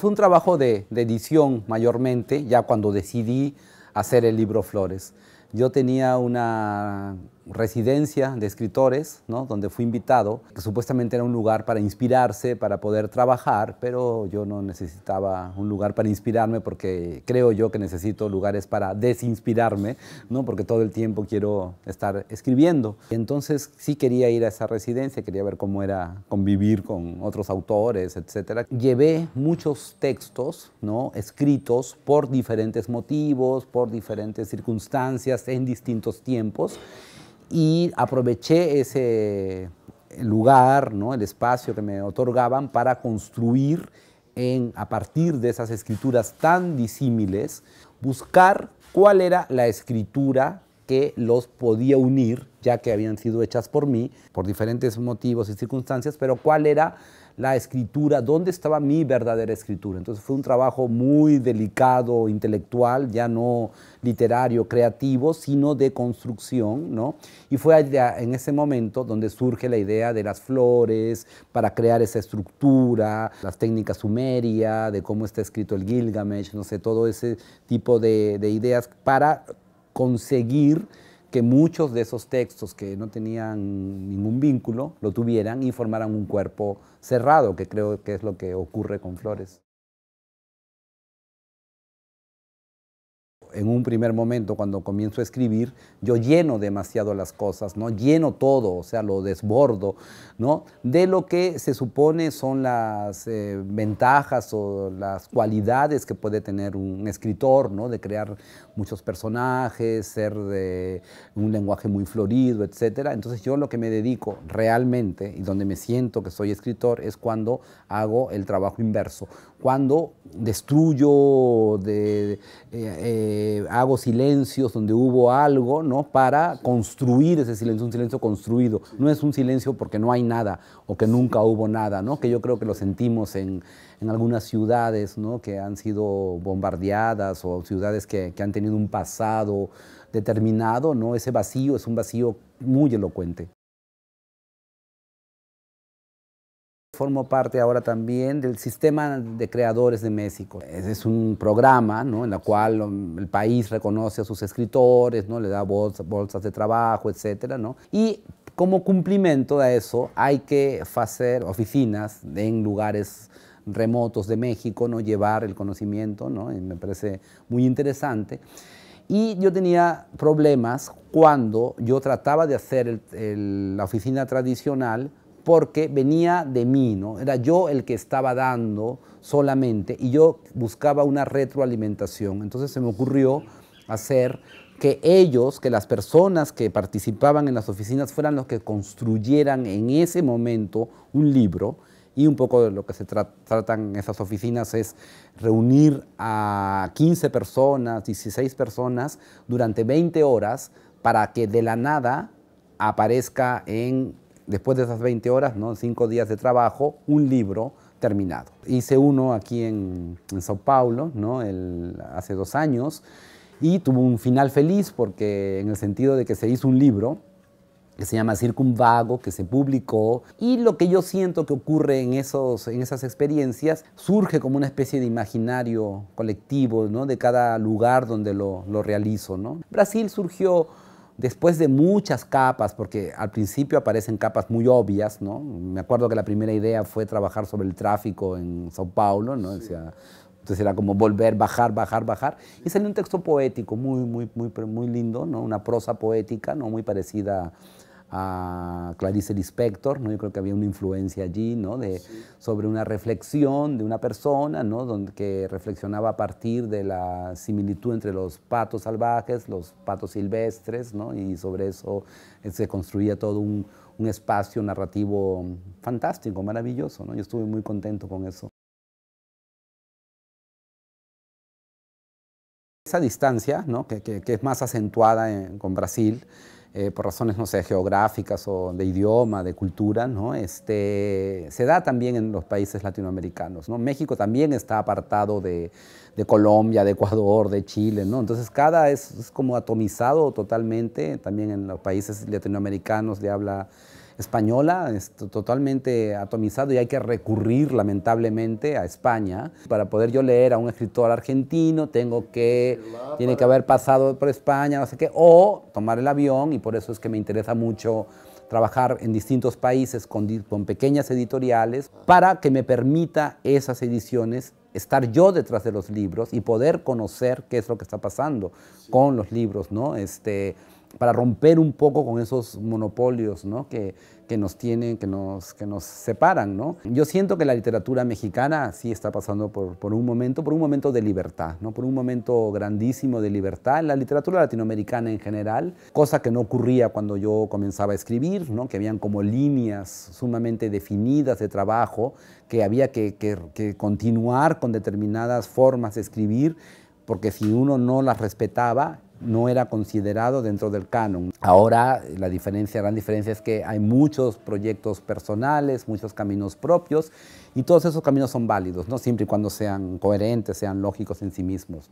Fue un trabajo de, de, edición mayormente, ya cuando decidí hacer el libro Flores. Yo tenía una residencia de escritores, ¿no? donde fui invitado, que supuestamente era un lugar para inspirarse, para poder trabajar, pero yo no necesitaba un lugar para inspirarme porque creo yo que necesito lugares para desinspirarme, ¿no? porque todo el tiempo quiero estar escribiendo. Entonces sí quería ir a esa residencia, quería ver cómo era convivir con otros autores, etc. Llevé muchos textos ¿no? escritos por diferentes motivos, por diferentes circunstancias, en distintos tiempos y aproveché ese lugar, ¿no? el espacio que me otorgaban para construir en, a partir de esas escrituras tan disímiles, buscar cuál era la escritura que los podía unir, ya que habían sido hechas por mí, por diferentes motivos y circunstancias, pero cuál era la escritura, dónde estaba mi verdadera escritura. Entonces fue un trabajo muy delicado, intelectual, ya no literario, creativo, sino de construcción, ¿no? Y fue en ese momento donde surge la idea de las flores para crear esa estructura, las técnicas sumeria, de cómo está escrito el Gilgamesh, no sé, todo ese tipo de ideas para conseguir que muchos de esos textos que no tenían ningún vínculo lo tuvieran y formaran un cuerpo cerrado, que creo que es lo que ocurre con Flores. en un primer momento cuando comienzo a escribir, yo lleno demasiado las cosas, ¿no? Lleno todo, o sea, lo desbordo, ¿no? De lo que se supone son las eh, ventajas o las cualidades que puede tener un escritor, ¿no? De crear muchos personajes, ser de un lenguaje muy florido, etc. Entonces yo lo que me dedico realmente y donde me siento que soy escritor es cuando hago el trabajo inverso cuando destruyo, eh, eh, hago silencios donde hubo algo, Para construir ese silencio, un silencio construido. No es un silencio porque no hay nada o que nunca hubo nada, Que yo creo que lo sentimos en, algunas ciudades, Que han sido bombardeadas o ciudades que, que han tenido un pasado determinado, ¿no? Ese vacío es un vacío muy elocuente. Formo parte ahora también del sistema de creadores de México. Es, un programa ¿no? en el cual um, el país reconoce a sus escritores, ¿no? le da bolsas de trabajo, etc. ¿no? Y como cumplimiento a eso hay que hacer oficinas en lugares remotos de México, ¿no? llevar el conocimiento, ¿no? me parece muy interesante. Y yo tenía problemas cuando yo trataba de hacer la oficina tradicional porque venía de mí, ¿no? Era yo el que estaba dando solamente y yo buscaba una retroalimentación. Entonces se me ocurrió hacer que ellos, que las personas que participaban en las oficinas fueran los que construyeran en ese momento un libro y un poco de lo que se tratan en esas oficinas es reunir a 15 personas, 16 personas durante 20 horas para que de la nada aparezca en después de esas 20 horas, ¿no? cinco días de trabajo, un libro terminado. Hice uno aquí en, Sao Paulo ¿no? hace dos años y tuvo un final feliz porque en el sentido de que se hizo un libro que se llama Circunvago, que se publicó, y lo que yo siento que ocurre en, esos, en esas experiencias surge como una especie de imaginario colectivo ¿no? de cada lugar donde lo, lo realizo. Brasil surgió después de muchas capas, porque al principio aparecen capas muy obvias, ¿no? Me acuerdo que la primera idea fue trabajar sobre el tráfico en Sao Paulo, ¿no? entonces era como volver, bajar, bajar, bajar. Y salió un texto poético muy, muy, muy, muy lindo, ¿no? Una prosa poética, ¿no? Muy parecida a a Clarice Lispector, ¿no? yo creo que había una influencia allí sobre una reflexión de una persona Donde, que reflexionaba a partir de la similitud entre los patos salvajes, los patos silvestres, y sobre eso eh, se construía todo un, espacio narrativo fantástico, maravilloso. ¿no? Yo estuve muy contento con eso. Esa distancia, que, es más acentuada con Brasil, eh, por razones, no sé, geográficas o de idioma, de cultura, ¿no? Este, se da también en los países latinoamericanos, ¿no? México también está apartado de, Colombia, de Ecuador, de Chile, ¿no? Entonces cada es, es como atomizado totalmente, también en los países latinoamericanos de habla española, totalmente atomizado y hay que recurrir lamentablemente a España. Para poder yo leer a un escritor argentino, tengo que, tiene que haber pasado por España, no sé qué, o tomar el avión y por eso es que me interesa mucho trabajar en distintos países con, con, pequeñas editoriales para que me permita esas ediciones estar yo detrás de los libros y poder conocer qué es lo que está pasando con los libros, ¿no? Este, para romper un poco con esos monopolios que, nos tienen, que nos, que nos separan. Yo siento que la literatura mexicana sí está pasando por, un momento, por un momento de libertad, ¿no? por un momento grandísimo de libertad, la literatura latinoamericana en general, cosa que no ocurría cuando yo comenzaba a escribir, ¿no? que habían como líneas sumamente definidas de trabajo, que había que continuar con determinadas formas de escribir, porque si uno no las respetaba, no era considerado dentro del canon. Ahora la diferencia, gran diferencia es que hay muchos proyectos personales, muchos caminos propios y todos esos caminos son válidos, ¿no? siempre y cuando sean coherentes, sean lógicos en sí mismos.